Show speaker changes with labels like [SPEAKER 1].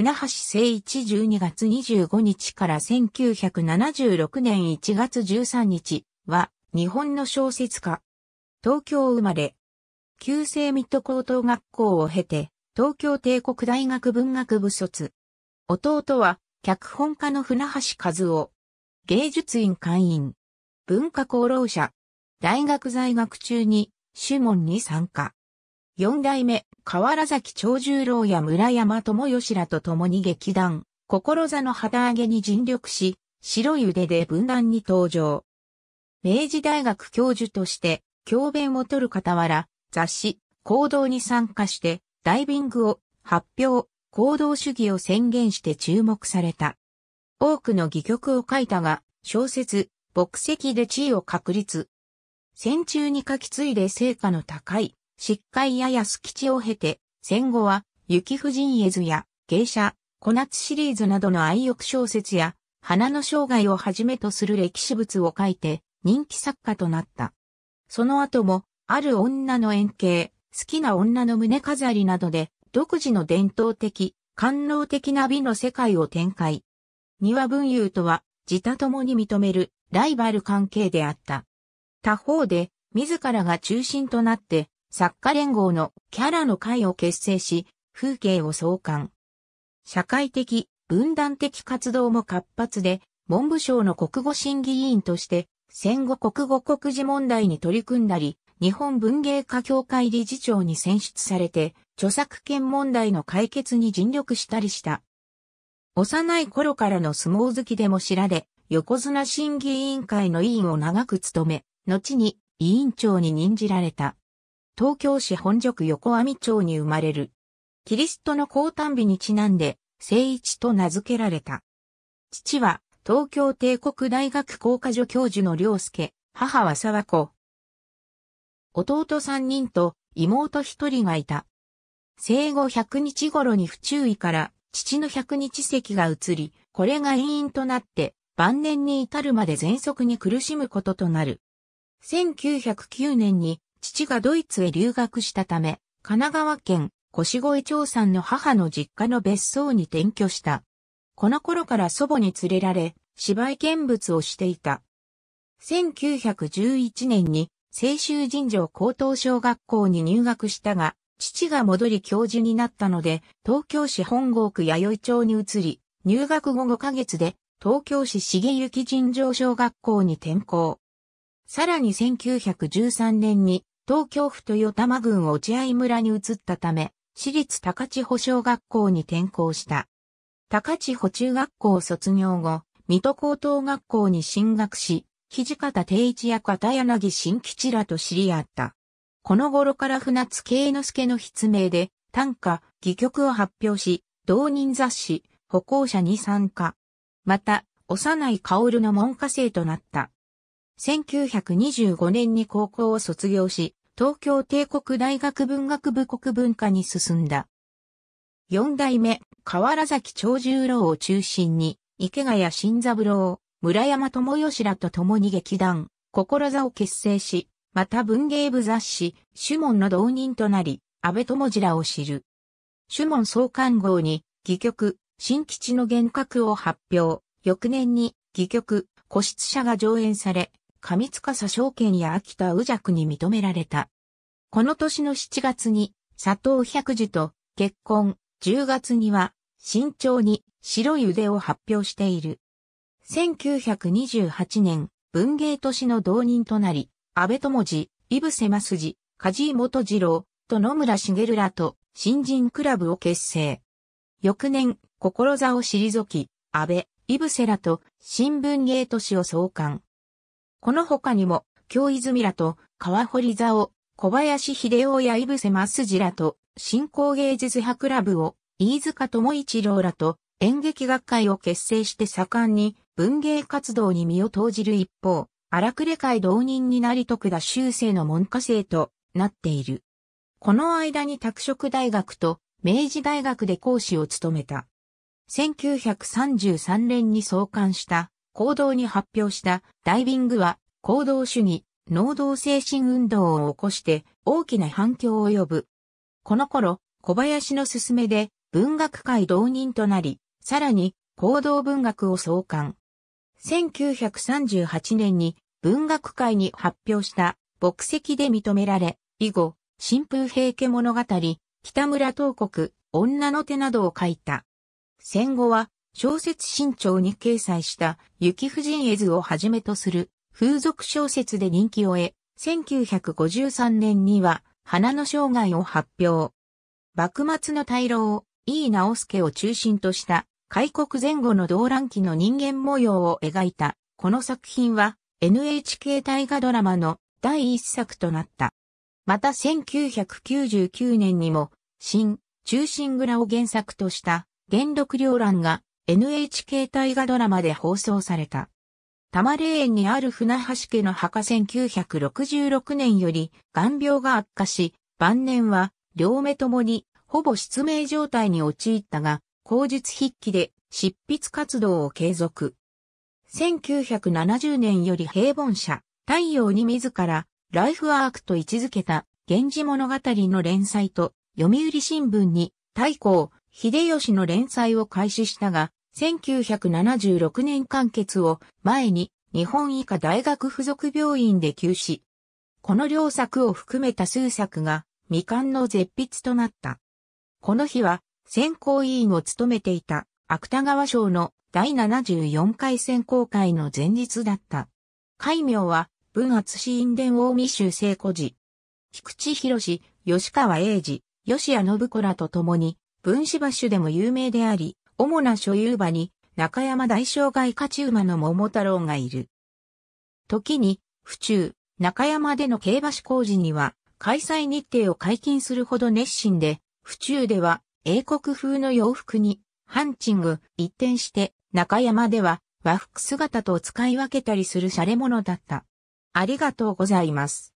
[SPEAKER 1] 船橋誠一12月25日から1976年1月13日は日本の小説家。東京生まれ。旧制ッド高等学校を経て東京帝国大学文学部卒。弟は脚本家の船橋和夫。芸術院会員。文化功労者。大学在学中に主門に参加。四代目、河原崎長十郎や村山智義らと共に劇団、心座の旗揚げに尽力し、白い腕で分断に登場。明治大学教授として、教鞭を取る傍ら、雑誌、行動に参加して、ダイビングを発表、行動主義を宣言して注目された。多くの戯曲を書いたが、小説、牧石で地位を確立。戦中に書き継いで成果の高い失海や安吉を経て、戦後は、雪婦人絵図や、芸者、小夏シリーズなどの愛欲小説や、花の生涯をはじめとする歴史物を書いて、人気作家となった。その後も、ある女の円形、好きな女の胸飾りなどで、独自の伝統的、官能的な美の世界を展開。庭文友とは、自他共に認めるライバル関係であった。他方で、自らが中心となって、作家連合のキャラの会を結成し、風景を創刊。社会的、分断的活動も活発で、文部省の国語審議委員として、戦後国語国事問題に取り組んだり、日本文芸家協会理事長に選出されて、著作権問題の解決に尽力したりした。幼い頃からの相撲好きでも知られ、横綱審議委員会の委員を長く務め、後に委員長に任じられた。東京市本宿横網町に生まれる。キリストの降誕日にちなんで、聖一と名付けられた。父は、東京帝国大学工科助教授の良介、母は沢子。弟三人と妹一人がいた。生後百日頃に不注意から父の百日席が移り、これが因因となって晩年に至るまで喘息に苦しむこととなる。1909年に父がドイツへ留学したため、神奈川県越越町産の母の実家の別荘に転居した。この頃から祖母に連れられ、芝居見物をしていた。1911年に青州尋常高等小学校に入学したが、父が戻り教授になったので、東京市本郷区弥生町に移り、入学後5ヶ月で、東京市重行尋常小学校に転校。さらに1913年に東京府豊玉郡落合村に移ったため、私立高千穂小学校に転校した。高千穂中学校卒業後、水戸高等学校に進学し、土方定一や片柳新吉らと知り合った。この頃から船津慶之助の筆名で、短歌、戯曲を発表し、同人雑誌、歩行者に参加。また、幼い薫の門下生となった。1925年に高校を卒業し、東京帝国大学文学部国文化に進んだ。四代目、河原崎長十郎を中心に、池谷新三郎、村山智義らと共に劇団、心座を結成し、また文芸部雑誌、主門の同人となり、安倍智次らを知る。主門創刊号に、戯曲、新吉の幻覚を発表。翌年に、戯曲、個室者が上演され、上塚証券や秋田宇弱に認められた。この年の7月に佐藤百寿と結婚、10月には慎重に白い腕を発表している。1928年、文芸都市の同人となり、安倍智次、井伏正筋、梶井元次郎と野村茂らと新人クラブを結成。翌年、心座を退き、安倍、井伏らと新文芸都市を創刊。この他にも、京泉らと、川堀座を、小林秀夫や井伏正次らと、新興芸術派クラブを、飯塚智一郎らと、演劇学会を結成して盛んに、文芸活動に身を投じる一方、荒くれ会同人になり徳田修正の門下生となっている。この間に拓殖大学と明治大学で講師を務めた。1933年に創刊した行動に発表したダイビングは行動主義、能動精神運動を起こして大きな反響を呼ぶ。この頃、小林の勧めで文学界同人となり、さらに行動文学を創刊。1938年に文学界に発表した牧石で認められ、以後、新風平家物語、北村東国、女の手などを書いた。戦後は小説新潮に掲載した雪婦人絵図をはじめとする風俗小説で人気を得、1953年には花の生涯を発表。幕末の大老、井伊直輔を中心とした開国前後の動乱期の人間模様を描いた、この作品は NHK 大河ドラマの第一作となった。また1999年にも、新、中心蔵を原作とした、元禄両欄が NHK 大河ドラマで放送された。多摩霊園にある船橋家の墓1966年より眼病が悪化し、晩年は両目ともにほぼ失明状態に陥ったが、口述筆記で執筆活動を継続。1970年より平凡社、太陽に自ら、ライフワークと位置づけた、源氏物語の連載と、読売新聞に、太閤、秀吉の連載を開始したが、1976年完結を前に日本医科大学附属病院で休止。この両作を含めた数作が未完の絶筆となった。この日は選考委員を務めていた芥川賞の第74回選考会の前日だった。改名は文厚市院伝大見修聖子寺。菊池博吉川英治、吉谷信子らと共に、文子橋でも有名であり、主な所有馬に中山大障害勝ち馬の桃太郎がいる。時に、府中、中山での競馬志工事には、開催日程を解禁するほど熱心で、府中では英国風の洋服に、ハンチング、一転して、中山では和服姿と使い分けたりするシャレ者だった。ありがとうございます。